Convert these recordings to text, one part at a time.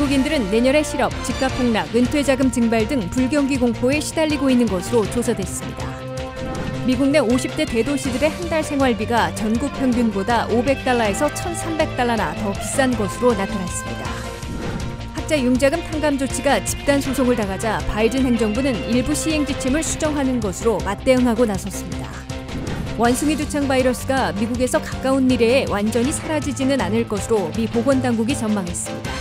미국인들은 내년의 실업, 집값 폭락, 은퇴 자금 증발 등 불경기 공포에 시달리고 있는 것으로 조사됐습니다. 미국 내 50대 대도시들의 한 달 생활비가 전국 평균보다 500달러에서 1,300달러나 더 비싼 것으로 나타났습니다. 학자 융자금 탕감 조치가 집단 소송을 당하자 바이든 행정부는 일부 시행 지침을 수정하는 것으로 맞대응하고 나섰습니다. 원숭이 두창 바이러스가 미국에서 가까운 미래에 완전히 사라지지는 않을 것으로 미 보건당국이 전망했습니다.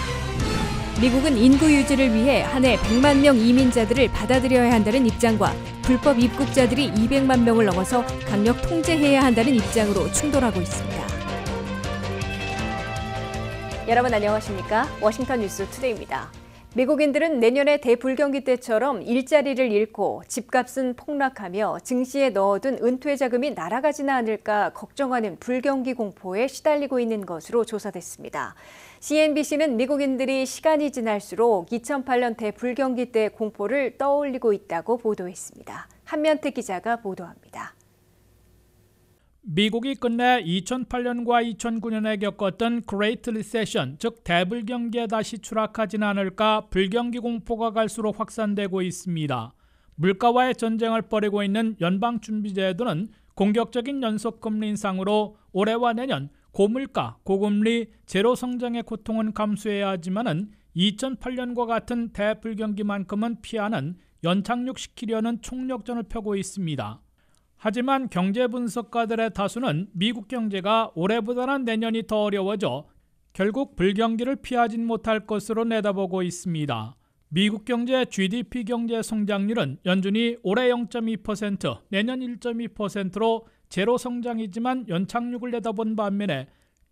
미국은 인구 유지를 위해 한 해 100만 명 이민자들을 받아들여야 한다는 입장과 불법 입국자들이 200만 명을 넘어서 강력 통제해야 한다는 입장으로 충돌하고 있습니다. 여러분 안녕하십니까? 워싱턴 뉴스 투데이입니다. 미국인들은 내년에 대불경기 때처럼 일자리를 잃고 집값은 폭락하며 증시에 넣어둔 은퇴 자금이 날아가지나 않을까 걱정하는 불경기 공포에 시달리고 있는 것으로 조사됐습니다. CNBC는 미국인들이 시간이 지날수록 2008년 대불경기 때 공포를 떠올리고 있다고 보도했습니다. 한면태 기자가 보도합니다. 미국이 끝내 2008년과 2009년에 겪었던 그레이트 리세션, 즉 대불경기에 다시 추락하진 않을까 불경기 공포가 갈수록 확산되고 있습니다. 물가와의 전쟁을 벌이고 있는 연방준비제도는 공격적인 연속금리 인상으로 올해와 내년 고물가, 고금리, 제로 성장의 고통은 감수해야 하지만은 2008년과 같은 대불경기만큼은 피하는 연착륙시키려는 총력전을 펴고 있습니다. 하지만 경제 분석가들의 다수는 미국 경제가 올해보다는 내년이 더 어려워져 결국 불경기를 피하진 못할 것으로 내다보고 있습니다. 미국 경제 GDP 경제 성장률은 연준이 올해 0.2%, 내년 1.2%로 제로 성장이지만 연착륙을 내다본 반면에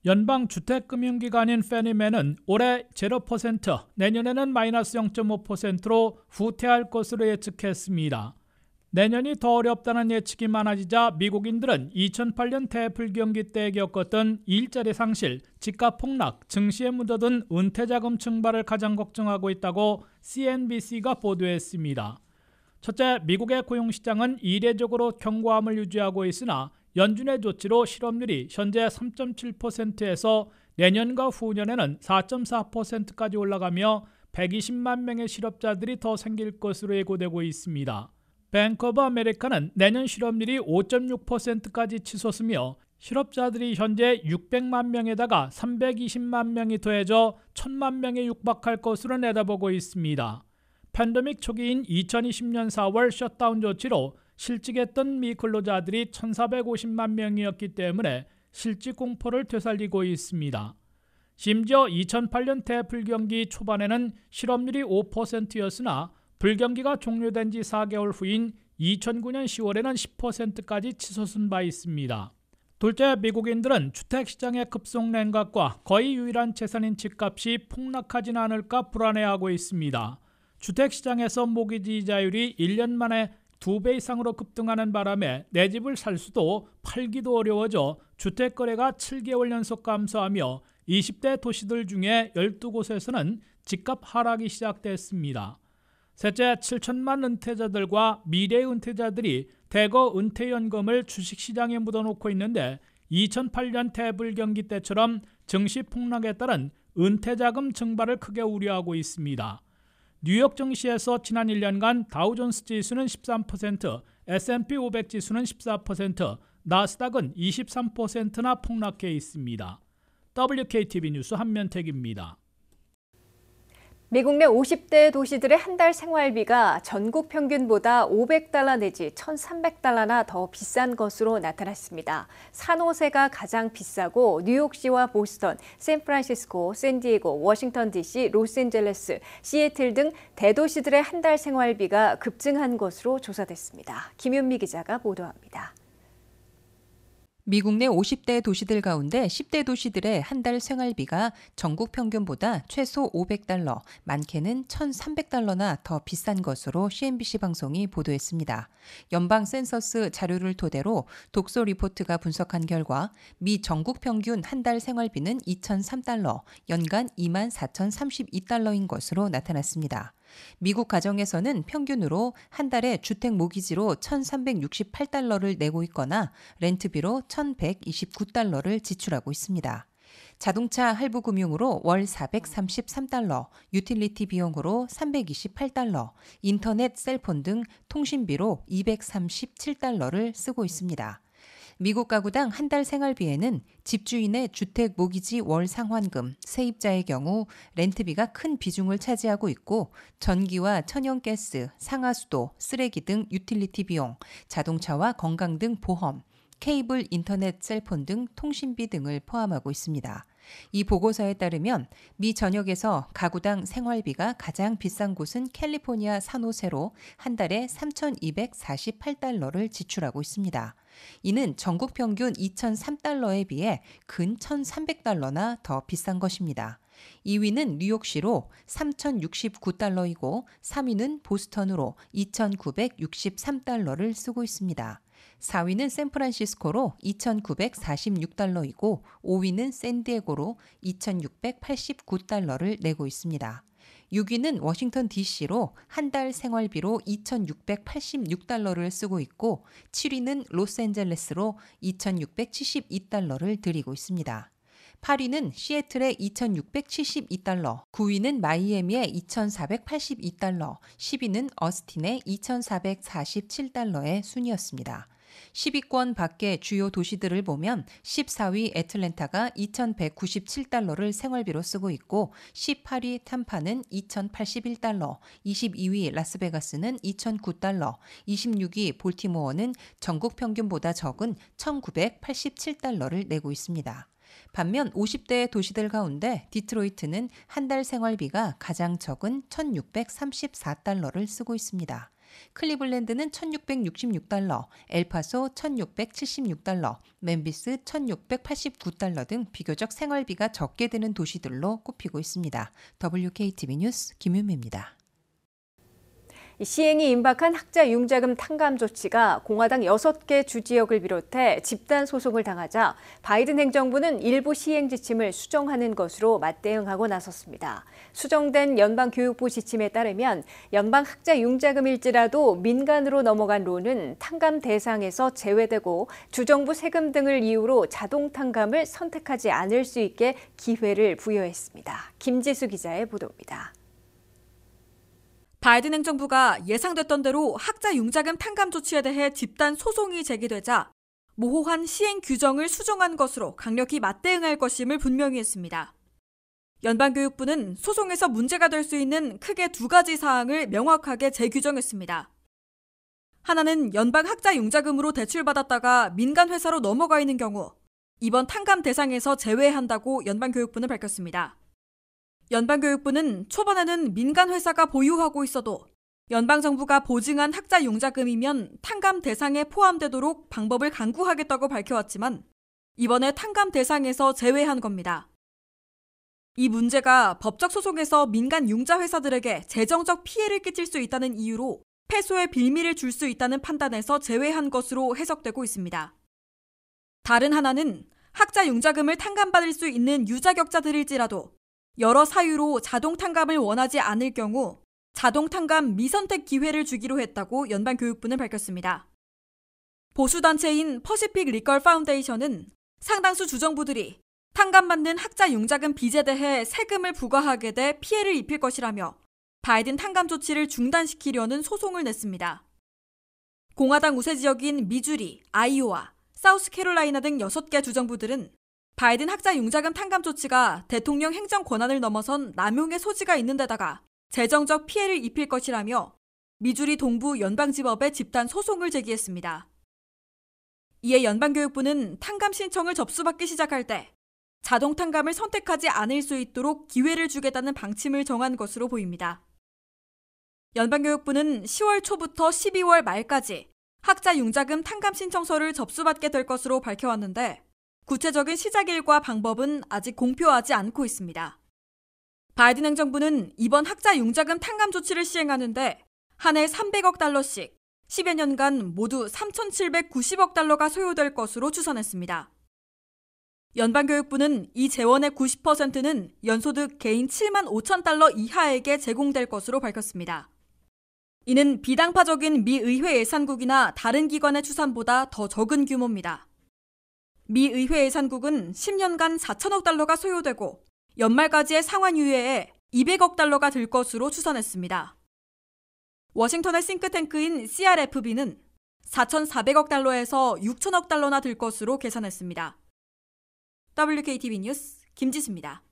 연방 주택금융기관인 페니맨은 올해 0%, 내년에는 마이너스 0.5%로 후퇴할 것으로 예측했습니다. 내년이 더 어렵다는 예측이 많아지자 미국인들은 2008년 대불 경기 때 겪었던 일자리 상실, 집값 폭락, 증시에 묻어둔 은퇴자금 증발을 가장 걱정하고 있다고 CNBC가 보도했습니다. 첫째, 미국의 고용시장은 이례적으로 견고함을 유지하고 있으나 연준의 조치로 실업률이 현재 3.7%에서 내년과 후년에는 4.4%까지 올라가며 120만 명의 실업자들이 더 생길 것으로 예고되고 있습니다. 뱅크 오브 아메리카는 내년 실업률이 5.6%까지 치솟으며 실업자들이 현재 600만 명에다가 320만 명이 더해져 1000만 명에 육박할 것으로 내다보고 있습니다. 팬데믹 초기인 2020년 4월 셧다운 조치로 실직했던 미 근로자들이 1,450만 명이었기 때문에 실직 공포를 되살리고 있습니다. 심지어 2008년 대불경기 초반에는 실업률이 5%였으나 불경기가 종료된 지 4개월 후인 2009년 10월에는 10%까지 치솟은 바 있습니다. 둘째, 미국인들은 주택시장의 급속 냉각과 거의 유일한 재산인 집값이 폭락하진 않을까 불안해하고 있습니다. 주택시장에서 모기지자율이 1년 만에 2배 이상으로 급등하는 바람에 내 집을 살 수도 팔기도 어려워져 주택거래가 7개월 연속 감소하며 20대 도시들 중에 12곳에서는 집값 하락이 시작됐습니다. 셋째, 7천만 은퇴자들과 미래 은퇴자들이 대거 은퇴연금을 주식시장에 묻어놓고 있는데 2008년 태블경기 때처럼 증시 폭락에 따른 은퇴자금 증발을 크게 우려하고 있습니다. 뉴욕 증시에서 지난 1년간 다우존스 지수는 13%, S&P 500 지수는 14%, 나스닥은 23%나 폭락해 있습니다. WKTV 뉴스 한면택입니다. 미국 내 50대 도시들의 한 달 생활비가 전국 평균보다 500달러 내지 1,300달러나 더 비싼 것으로 나타났습니다. 산호세가 가장 비싸고 뉴욕시와 보스턴, 샌프란시스코, 샌디에고, 워싱턴 DC, 로스앤젤레스, 시애틀 등 대도시들의 한 달 생활비가 급증한 것으로 조사됐습니다. 김윤미 기자가 보도합니다. 미국 내 50대 도시들 가운데 10대 도시들의 한 달 생활비가 전국 평균보다 최소 500달러, 많게는 1,300달러나 더 비싼 것으로 CNBC 방송이 보도했습니다. 연방 센서스 자료를 토대로 독소 리포트가 분석한 결과 미 전국 평균 한 달 생활비는 2,003달러, 연간 24,032달러인 것으로 나타났습니다. 미국 가정에서는 평균으로 한 달에 주택 모기지로 1,368달러를 내고 있거나 렌트비로 1,129달러를 지출하고 있습니다. 자동차 할부 금융으로 월 433달러, 유틸리티 비용으로 328달러, 인터넷 셀폰 등 통신비로 237달러를 쓰고 있습니다. 미국 가구당 한 달 생활비에는 집주인의 주택 모기지 월 상환금, 세입자의 경우 렌트비가 큰 비중을 차지하고 있고 전기와 천연가스, 상하수도, 쓰레기 등 유틸리티 비용, 자동차와 건강 등 보험, 케이블, 인터넷, 셀폰 등 통신비 등을 포함하고 있습니다. 이 보고서에 따르면 미 전역에서 가구당 생활비가 가장 비싼 곳은 캘리포니아 산호세로 한 달에 3,248달러를 지출하고 있습니다. 이는 전국 평균 2,003달러에 비해 근 1,300달러나 더 비싼 것입니다. 2위는 뉴욕시로 3,069달러이고 3위는 보스턴으로 2,963달러를 쓰고 있습니다. 4위는 샌프란시스코로 2,946달러이고 5위는 샌디에고로 2,689달러를 내고 있습니다. 6위는 워싱턴 DC로 한 달 생활비로 2,686달러를 쓰고 있고 7위는 로스앤젤레스로 2,672달러를 드리고 있습니다. 8위는 시애틀의 2,672달러, 9위는 마이애미의 2,482달러, 10위는 어스틴의 2,447달러의 순이었습니다. 10위권 밖의 주요 도시들을 보면 14위 애틀랜타가 2,197달러를 생활비로 쓰고 있고 18위 탐파는 2,081달러, 22위 라스베가스는 2,009달러, 26위 볼티모어는 전국 평균보다 적은 1,987달러를 내고 있습니다. 반면 50대의 도시들 가운데 디트로이트는 한 달 생활비가 가장 적은 1,634달러를 쓰고 있습니다. 클리블랜드는 1666달러, 엘파소 1676달러, 멤비스 1689달러 등 비교적 생활비가 적게 드는 도시들로 꼽히고 있습니다. WKTV 뉴스 김윤미입니다. 시행이 임박한 학자 융자금 탕감 조치가 공화당 6개 주지역을 비롯해 집단 소송을 당하자 바이든 행정부는 일부 시행 지침을 수정하는 것으로 맞대응하고 나섰습니다. 수정된 연방 교육부 지침에 따르면 연방 학자 융자금일지라도 민간으로 넘어간 론은 탕감 대상에서 제외되고 주정부 세금 등을 이유로 자동 탕감을 선택하지 않을 수 있게 기회를 부여했습니다. 김지수 기자의 보도입니다. 바이든 행정부가 예상됐던 대로 학자 융자금 탕감 조치에 대해 집단 소송이 제기되자 모호한 시행 규정을 수정한 것으로 강력히 맞대응할 것임을 분명히 했습니다. 연방교육부는 소송에서 문제가 될 수 있는 크게 두 가지 사항을 명확하게 재규정했습니다. 하나는 연방학자융자금으로 대출받았다가 민간회사로 넘어가 있는 경우 이번 탕감 대상에서 제외한다고 연방교육부는 밝혔습니다. 연방교육부는 초반에는 민간 회사가 보유하고 있어도 연방정부가 보증한 학자 용자금이면 탕감 대상에 포함되도록 방법을 강구하겠다고 밝혀왔지만 이번에 탕감 대상에서 제외한 겁니다. 이 문제가 법적 소송에서 민간 융자 회사들에게 재정적 피해를 끼칠 수 있다는 이유로 패소의 빌미를 줄 수 있다는 판단에서 제외한 것으로 해석되고 있습니다. 다른 하나는 학자 융자금을 탕감받을 수 있는 유자격자들일지라도 여러 사유로 자동 탕감을 원하지 않을 경우 자동 탕감 미선택 기회를 주기로 했다고 연방 교육부는 밝혔습니다. 보수단체인 퍼시픽 리컬 파운데이션은 상당수 주정부들이 탕감받는 학자 용자금 빚에 대해 세금을 부과하게 돼 피해를 입힐 것이라며 바이든 탕감 조치를 중단시키려는 소송을 냈습니다. 공화당 우세 지역인 미주리, 아이오와, 사우스캐롤라이나 등 6개 주정부들은 바이든 학자 융자금 탕감 조치가 대통령 행정 권한을 넘어선 남용의 소지가 있는 데다가 재정적 피해를 입힐 것이라며 미주리 동부 연방지법에 집단 소송을 제기했습니다. 이에 연방교육부는 탕감 신청을 접수받기 시작할 때 자동 탕감을 선택하지 않을 수 있도록 기회를 주겠다는 방침을 정한 것으로 보입니다. 연방교육부는 10월 초부터 12월 말까지 학자 융자금 탕감 신청서를 접수받게 될 것으로 밝혀왔는데 구체적인 시작일과 방법은 아직 공표하지 않고 있습니다. 바이든 행정부는 이번 학자 융자금 탕감 조치를 시행하는데 한 해 300억 달러씩 10여 년간 모두 3,790억 달러가 소요될 것으로 추산했습니다. 연방교육부는 이 재원의 90%는 연소득 개인 7만 5천 달러 이하에게 제공될 것으로 밝혔습니다. 이는 비당파적인 미 의회 예산국이나 다른 기관의 추산보다 더 적은 규모입니다. 미 의회 예산국은 10년간 4천억 달러가 소요되고 연말까지의 상환 유예에 200억 달러가 들 것으로 추산했습니다. 워싱턴의 싱크탱크인 CRFB는 4,400억 달러에서 6천억 달러나 들 것으로 계산했습니다. WKTV 뉴스 김지수입니다.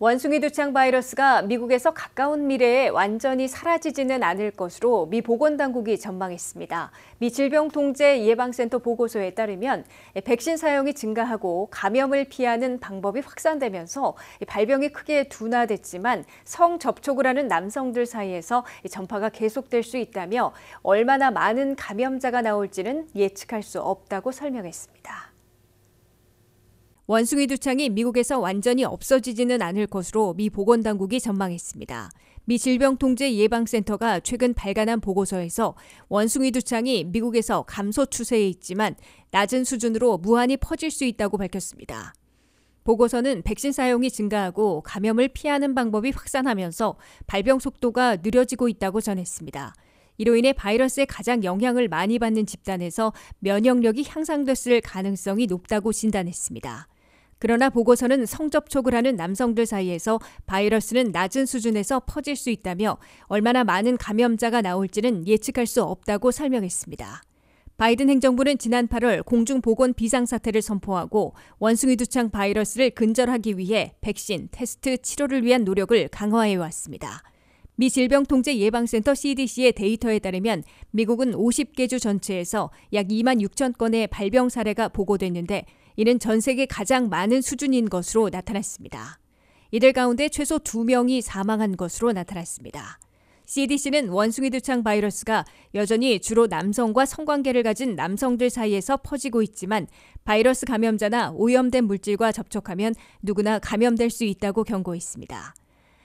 원숭이 두창 바이러스가 미국에서 가까운 미래에 완전히 사라지지는 않을 것으로 미 보건당국이 전망했습니다. 미 질병통제예방센터 보고서에 따르면 백신 사용이 증가하고 감염을 피하는 방법이 확산되면서 발병이 크게 둔화됐지만 성접촉을 하는 남성들 사이에서 전파가 계속될 수 있다며 얼마나 많은 감염자가 나올지는 예측할 수 없다고 설명했습니다. 원숭이 두창이 미국에서 완전히 없어지지는 않을 것으로 미 보건당국이 전망했습니다. 미 질병통제 예방센터가 최근 발간한 보고서에서 원숭이 두창이 미국에서 감소 추세에 있지만 낮은 수준으로 무한히 퍼질 수 있다고 밝혔습니다. 보고서는 백신 사용이 증가하고 감염을 피하는 방법이 확산하면서 발병 속도가 느려지고 있다고 전했습니다. 이로 인해 바이러스에 가장 영향을 많이 받는 집단에서 면역력이 향상됐을 가능성이 높다고 진단했습니다. 그러나 보고서는 성접촉을 하는 남성들 사이에서 바이러스는 낮은 수준에서 퍼질 수 있다며 얼마나 많은 감염자가 나올지는 예측할 수 없다고 설명했습니다. 바이든 행정부는 지난 8월 공중보건 비상사태를 선포하고 원숭이 두창 바이러스를 근절하기 위해 백신, 테스트, 치료를 위한 노력을 강화해 왔습니다. 미 질병통제예방센터 CDC의 데이터에 따르면 미국은 50개 주 전체에서 약 2만 6천 건의 발병 사례가 보고됐는데 이는 전 세계 가장 많은 수준인 것으로 나타났습니다. 이들 가운데 최소 2명이 사망한 것으로 나타났습니다. CDC는 원숭이 두창 바이러스가 여전히 주로 남성과 성관계를 가진 남성들 사이에서 퍼지고 있지만 바이러스 감염자나 오염된 물질과 접촉하면 누구나 감염될 수 있다고 경고했습니다.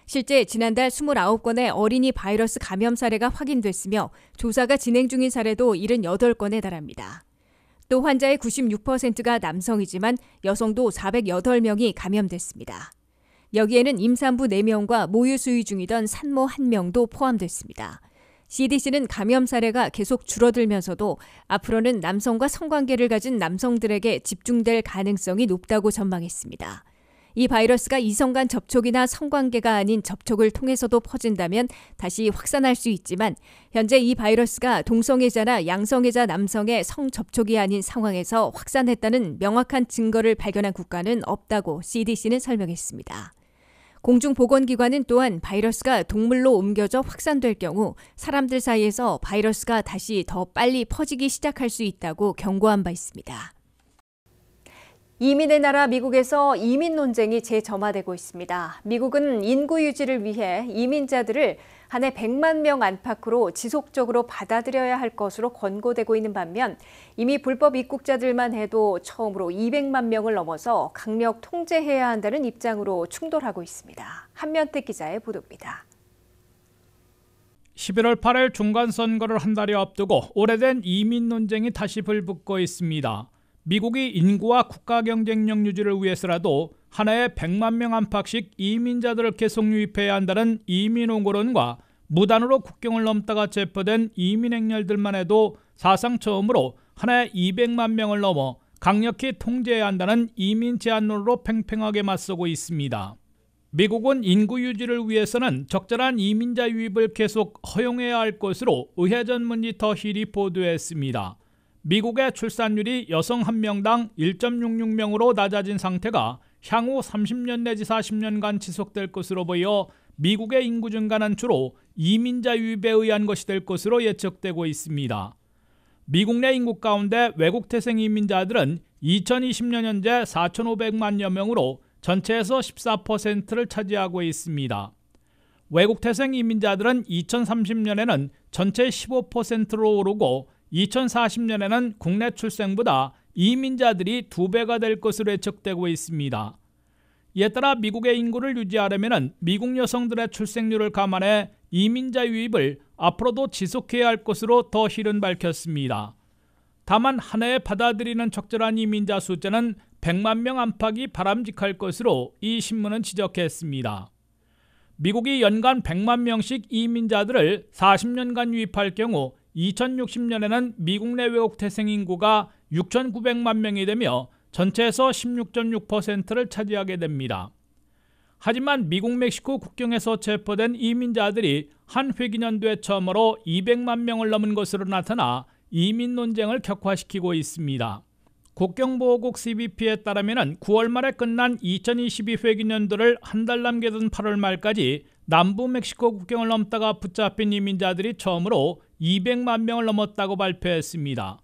실제 지난달 29건의 어린이 바이러스 감염 사례가 확인됐으며 조사가 진행 중인 사례도 78건에 달합니다. 또 환자의 96%가 남성이지만 여성도 408명이 감염됐습니다. 여기에는 임산부 4명과 모유 수유 중이던 산모 1명도 포함됐습니다. CDC는 감염 사례가 계속 줄어들면서도 앞으로는 남성과 성관계를 가진 남성들에게 집중될 가능성이 높다고 전망했습니다. 이 바이러스가 이성 간 접촉이나 성관계가 아닌 접촉을 통해서도 퍼진다면 다시 확산할 수 있지만 현재 이 바이러스가 동성애자나 양성애자 남성의 성 접촉이 아닌 상황에서 확산했다는 명확한 증거를 발견한 국가는 없다고 CDC는 설명했습니다. 공중보건기관은 또한 바이러스가 동물로 옮겨져 확산될 경우 사람들 사이에서 바이러스가 다시 더 빨리 퍼지기 시작할 수 있다고 경고한 바 있습니다. 이민의 나라 미국에서 이민 논쟁이 재점화되고 있습니다. 미국은 인구 유지를 위해 이민자들을 한 해 100만 명 안팎으로 지속적으로 받아들여야 할 것으로 권고되고 있는 반면 이미 불법 입국자들만 해도 처음으로 200만 명을 넘어서 강력 통제해야 한다는 입장으로 충돌하고 있습니다. 한면택 기자의 보도입니다. 11월 8일 중간 선거를 한 달여 앞두고 오래된 이민 논쟁이 다시 불붙고 있습니다. 미국이 인구와 국가 경쟁력 유지를 위해서라도 하나의 100만 명 안팎씩 이민자들을 계속 유입해야 한다는 이민 옹고론과 무단으로 국경을 넘다가 체포된 이민 행렬들만 해도 사상 처음으로 하나의 200만 명을 넘어 강력히 통제해야 한다는 이민 제한론으로 팽팽하게 맞서고 있습니다. 미국은 인구 유지를 위해서는 적절한 이민자 유입을 계속 허용해야 할 것으로 의회 전문지 더 힐이 보도했습니다. 미국의 출산율이 여성 한명당 1.66명으로 낮아진 상태가 향후 30년 내지 40년간 지속될 것으로 보여 미국의 인구 증가는 주로 이민자 유입에 의한 것이 될 것으로 예측되고 있습니다. 미국 내 인구 가운데 외국 태생 이민자들은 2020년 현재 4,500만여 명으로 전체에서 14%를 차지하고 있습니다. 외국 태생 이민자들은 2030년에는 전체 15%로 오르고 2040년에는 국내 출생보다 이민자들이 두배가될 것으로 예측되고 있습니다. 이에 따라 미국의 인구를 유지하려면 미국 여성들의 출생률을 감안해 이민자 유입을 앞으로도 지속해야 할 것으로 더 힐은 밝혔습니다. 다만 한 해에 받아들이는 적절한 이민자 숫자는 100만 명 안팎이 바람직할 것으로 이 신문은 지적했습니다. 미국이 연간 100만 명씩 이민자들을 40년간 유입할 경우 2060년에는 미국 내 외국 태생 인구가 6,900만 명이 되며 전체에서 16.6%를 차지하게 됩니다. 하지만 미국 멕시코 국경에서 체포된 이민자들이 한 회기년도에 처음으로 200만 명을 넘은 것으로 나타나 이민 논쟁을 격화시키고 있습니다. 국경보호국 CBP에 따르면 9월 말에 끝난 2022 회기년도를 한 달 남겨둔 8월 말까지 남부 멕시코 국경을 넘다가 붙잡힌 이민자들이 처음으로 200만 명을 넘었다고 발표했습니다.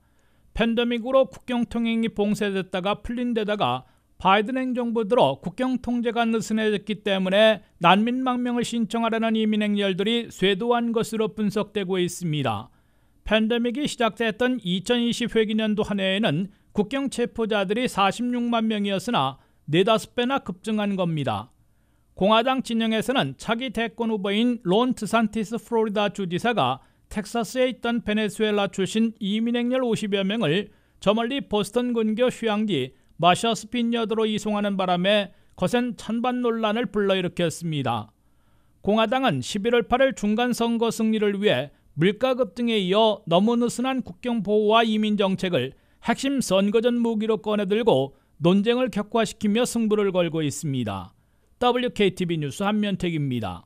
팬데믹으로 국경 통행이 봉쇄됐다가 풀린 데다가 바이든 행정부 들어 국경 통제가 느슨해졌기 때문에 난민 망명을 신청하려는 이민 행렬들이 쇄도한 것으로 분석되고 있습니다. 팬데믹이 시작됐던 2020 회기년도 한 해에는 국경 체포자들이 46만 명이었으나 4-5배나 급증한 겁니다. 공화당 진영에서는 차기 대권 후보인 론트산티스 플로리다 주지사가 텍사스에 있던 베네수엘라 출신 이민 행렬 50여 명을 저 멀리 보스턴 근교 휴양지 마셔스 빈여드로 이송하는 바람에 거센 찬반 논란을 불러일으켰습니다. 공화당은 11월 8일 중간 선거 승리를 위해 물가 급등에 이어 너무 느슨한 국경 보호와 이민 정책을 핵심 선거전 무기로 꺼내들고 논쟁을 격화시키며 승부를 걸고 있습니다. WKTV 뉴스 한면택입니다.